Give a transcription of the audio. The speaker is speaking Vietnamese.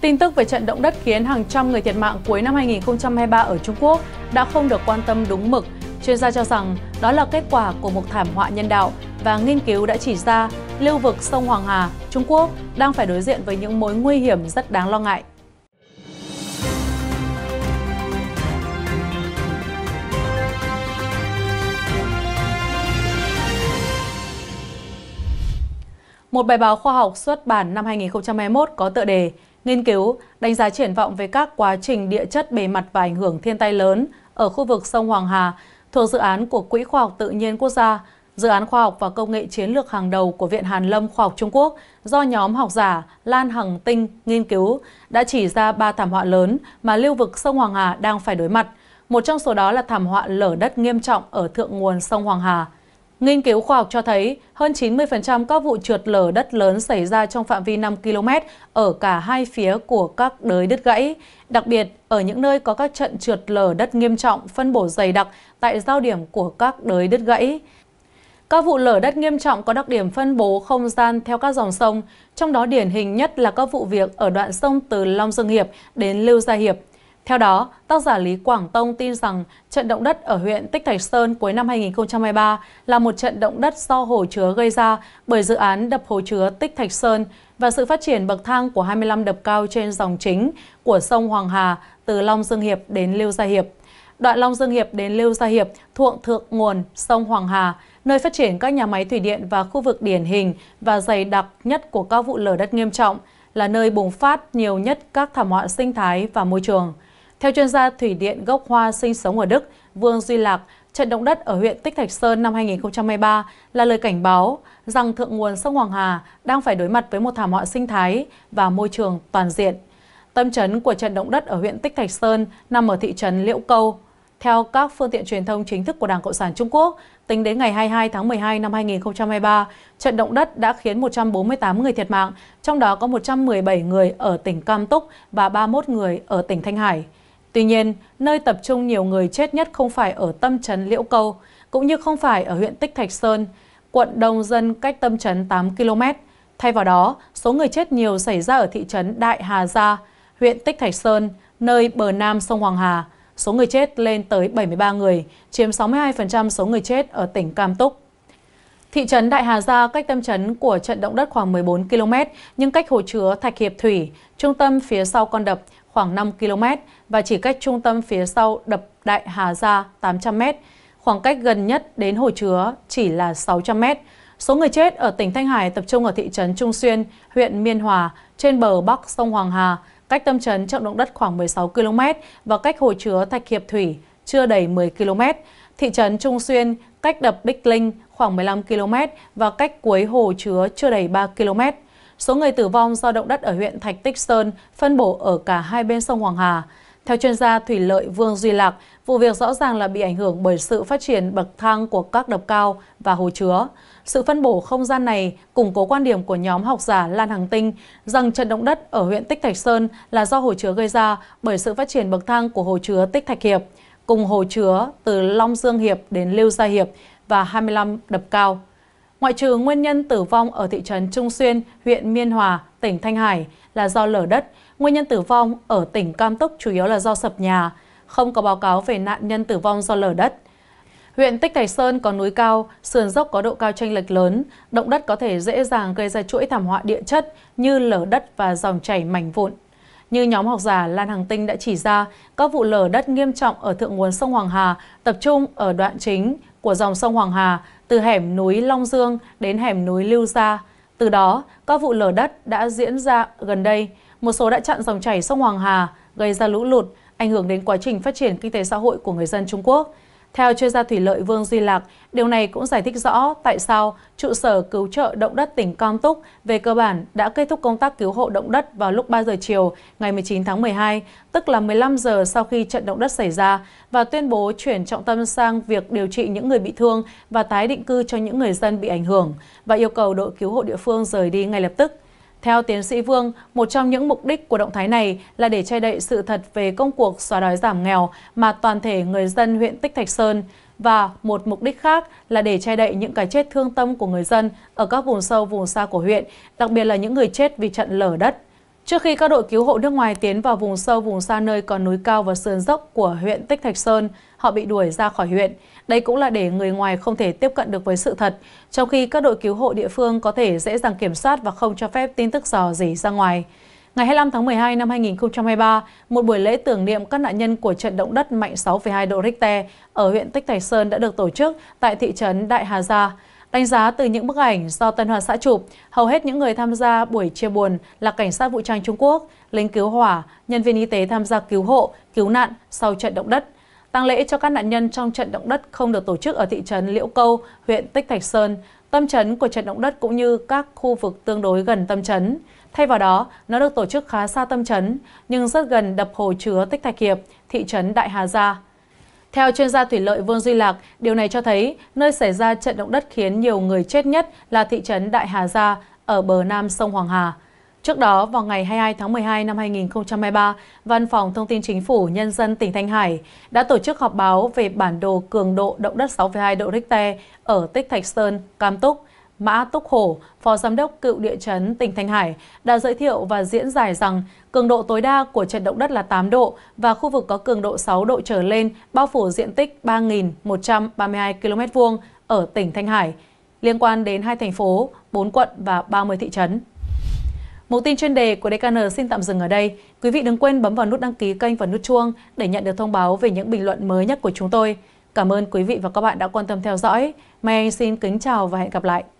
Tin tức về trận động đất khiến hàng trăm người thiệt mạng cuối năm 2023 ở Trung Quốc đã không được quan tâm đúng mực. Chuyên gia cho rằng đó là kết quả của một thảm họa nhân đạo và nghiên cứu đã chỉ ra lưu vực sông Hoàng Hà, Trung Quốc đang phải đối diện với những mối nguy hiểm rất đáng lo ngại. Một bài báo khoa học xuất bản năm 2021 có tựa đề nghiên cứu, đánh giá triển vọng về các quá trình địa chất bề mặt và ảnh hưởng thiên tai lớn ở khu vực sông Hoàng Hà thuộc dự án của Quỹ Khoa học Tự nhiên Quốc gia, dự án khoa học và công nghệ chiến lược hàng đầu của Viện Hàn Lâm Khoa học Trung Quốc do nhóm học giả Lan Hằng Tinh nghiên cứu đã chỉ ra ba thảm họa lớn mà lưu vực sông Hoàng Hà đang phải đối mặt. Một trong số đó là thảm họa lở đất nghiêm trọng ở thượng nguồn sông Hoàng Hà – Nghiên cứu khoa học cho thấy hơn 90% các vụ trượt lở đất lớn xảy ra trong phạm vi 5 km ở cả hai phía của các đới đứt gãy. Đặc biệt, ở những nơi có các trận trượt lở đất nghiêm trọng phân bổ dày đặc tại giao điểm của các đới đứt gãy. Các vụ lở đất nghiêm trọng có đặc điểm phân bố không gian theo các dòng sông, trong đó điển hình nhất là các vụ việc ở đoạn sông từ Long Dương Hiệp đến Lưu Gia Hiệp theo đó, tác giả Lý Quảng Tông tin rằng trận động đất ở huyện Tích Thạch Sơn cuối năm 2023 là một trận động đất do hồ chứa gây ra bởi dự án đập hồ chứa Tích Thạch Sơn và sự phát triển bậc thang của 25 đập cao trên dòng chính của sông Hoàng Hà từ Long Dương Hiệp đến Lưu Gia Hiệp. Đoạn Long Dương Hiệp đến Lưu Gia Hiệp thuộc thượng nguồn sông Hoàng Hà, nơi phát triển các nhà máy thủy điện và khu vực điển hình và dày đặc nhất của các vụ lở đất nghiêm trọng, là nơi bùng phát nhiều nhất các thảm họa sinh thái và môi trường. Theo chuyên gia thủy điện gốc hoa sinh sống ở Đức, Vương Duy Lạc, trận động đất ở huyện Tích Thạch Sơn năm 2023 là lời cảnh báo rằng thượng nguồn sông Hoàng Hà đang phải đối mặt với một thảm họa sinh thái và môi trường toàn diện. Tâm chấn của trận động đất ở huyện Tích Thạch Sơn nằm ở thị trấn Liễu Câu. Theo các phương tiện truyền thông chính thức của Đảng Cộng sản Trung Quốc, tính đến ngày 22 tháng 12 năm 2023, trận động đất đã khiến 148 người thiệt mạng, trong đó có 117 người ở tỉnh Cam Túc và 31 người ở tỉnh Thanh Hải. Tuy nhiên, nơi tập trung nhiều người chết nhất không phải ở tâm trấn Liễu Câu, cũng như không phải ở huyện Tích Thạch Sơn, quận Đông Dân cách tâm trấn 8 km. Thay vào đó, số người chết nhiều xảy ra ở thị trấn Đại Hà Gia, huyện Tích Thạch Sơn, nơi bờ nam sông Hoàng Hà. Số người chết lên tới 73 người, chiếm 62% số người chết ở tỉnh Cam Túc. Thị trấn Đại Hà Gia cách tâm trấn của trận động đất khoảng 14 km, nhưng cách hồ chứa Thạch Hiệp Thủy, trung tâm phía sau con đập khoảng 5 km và chỉ cách trung tâm phía sau đập Đại Hà Gia 800 m. Khoảng cách gần nhất đến hồ chứa chỉ là 600 m. Số người chết ở tỉnh Thanh Hải tập trung ở thị trấn Trung Xuyên, huyện Miên Hòa, trên bờ bắc sông Hoàng Hà, cách tâm trấn trận động đất khoảng 16 km và cách hồ chứa Thạch Hiệp Thủy chưa đầy 10 km. Thị trấn Trung Xuyên cách đập Bích Linh khoảng 15 km và cách cuối hồ chứa chưa đầy 3 km. Số người tử vong do động đất ở huyện Thạch Tích Sơn phân bổ ở cả hai bên sông Hoàng Hà. Theo chuyên gia thủy lợi Vương Duy Lạc, vụ việc rõ ràng là bị ảnh hưởng bởi sự phát triển bậc thang của các đập cao và hồ chứa. Sự phân bổ không gian này củng cố quan điểm của nhóm học giả Lan Hằng Tinh rằng trận động đất ở huyện Tích Thạch Sơn là do hồ chứa gây ra bởi sự phát triển bậc thang của hồ chứa Tích Thạch Hiệp cùng hồ chứa từ Long Dương Hiệp đến Lưu Gia Hiệp và 25 đập cao. Ngoại trừ nguyên nhân tử vong ở thị trấn Trung Xuyên, huyện Miên Hòa, tỉnh Thanh Hải là do lở đất, nguyên nhân tử vong ở tỉnh Cam Túc chủ yếu là do sập nhà, không có báo cáo về nạn nhân tử vong do lở đất. Huyện Tích Thạch Sơn có núi cao, sườn dốc có độ cao tranh lệch lớn, động đất có thể dễ dàng gây ra chuỗi thảm họa địa chất như lở đất và dòng chảy mảnh vụn. Như nhóm học giả Lan Hằng Tinh đã chỉ ra, các vụ lở đất nghiêm trọng ở thượng nguồn sông Hoàng Hà tập trung ở đoạn chính của dòng sông Hoàng Hà từ hẻm núi Long Dương đến hẻm núi Lưu Gia. Từ đó, các vụ lở đất đã diễn ra gần đây, một số đã chặn dòng chảy sông Hoàng Hà, gây ra lũ lụt, ảnh hưởng đến quá trình phát triển kinh tế xã hội của người dân Trung Quốc. Theo chuyên gia thủy lợi Vương Duy Lạc, điều này cũng giải thích rõ tại sao trụ sở cứu trợ động đất tỉnh Con Túc về cơ bản đã kết thúc công tác cứu hộ động đất vào lúc 3 giờ chiều ngày 19 tháng 12, tức là 15 giờ sau khi trận động đất xảy ra và tuyên bố chuyển trọng tâm sang việc điều trị những người bị thương và tái định cư cho những người dân bị ảnh hưởng và yêu cầu đội cứu hộ địa phương rời đi ngay lập tức. Theo tiến sĩ Vương, một trong những mục đích của động thái này là để che đậy sự thật về công cuộc xóa đói giảm nghèo mà toàn thể người dân huyện Tích Thạch Sơn và một mục đích khác là để che đậy những cái chết thương tâm của người dân ở các vùng sâu vùng xa của huyện, đặc biệt là những người chết vì trận lở đất, Trước khi các đội cứu hộ nước ngoài tiến vào vùng sâu, vùng xa nơi có núi cao và sườn dốc của huyện Tích Thạch Sơn, họ bị đuổi ra khỏi huyện. Đây cũng là để người ngoài không thể tiếp cận được với sự thật, trong khi các đội cứu hộ địa phương có thể dễ dàng kiểm soát và không cho phép tin tức dò dỉ ra ngoài. Ngày 25 tháng 12 năm 2023, một buổi lễ tưởng niệm các nạn nhân của trận động đất mạnh 6,2 độ Richter ở huyện Tích Thạch Sơn đã được tổ chức tại thị trấn Đại Hà Gia. Đánh giá từ những bức ảnh do Tân Hoa xã chụp, hầu hết những người tham gia buổi chia buồn là cảnh sát vũ trang Trung Quốc, lính cứu hỏa, nhân viên y tế tham gia cứu hộ, cứu nạn sau trận động đất. Tang lễ cho các nạn nhân trong trận động đất không được tổ chức ở thị trấn Liễu Câu, huyện Tích Thạch Sơn, tâm trấn của trận động đất cũng như các khu vực tương đối gần tâm trấn. Thay vào đó, nó được tổ chức khá xa tâm trấn, nhưng rất gần đập hồ chứa Tích Thạch Hiệp, thị trấn Đại Hà Gia. Theo chuyên gia thủy lợi Vương Duy Lạc, điều này cho thấy nơi xảy ra trận động đất khiến nhiều người chết nhất là thị trấn Đại Hà Gia ở bờ nam sông Hoàng Hà. Trước đó, vào ngày 22 tháng 12 năm 2023, Văn phòng Thông tin Chính phủ Nhân dân tỉnh Thanh Hải đã tổ chức họp báo về bản đồ cường độ động đất 6,2 độ Richter ở Tích Thạch Sơn, Cam Túc. Mã Túc Hổ, Phó Giám đốc cựu địa chấn tỉnh Thanh Hải, đã giới thiệu và diễn giải rằng cường độ tối đa của trận động đất là 8 độ và khu vực có cường độ 6 độ trở lên bao phủ diện tích 3.132 km vuông ở tỉnh Thanh Hải, liên quan đến hai thành phố, 4 quận và 30 thị trấn. Một tin chuyên đề của DKN xin tạm dừng ở đây. Quý vị đừng quên bấm vào nút đăng ký kênh và nút chuông để nhận được thông báo về những bình luận mới nhất của chúng tôi. Cảm ơn quý vị và các bạn đã quan tâm theo dõi. Mai Anh xin kính chào và hẹn gặp lại.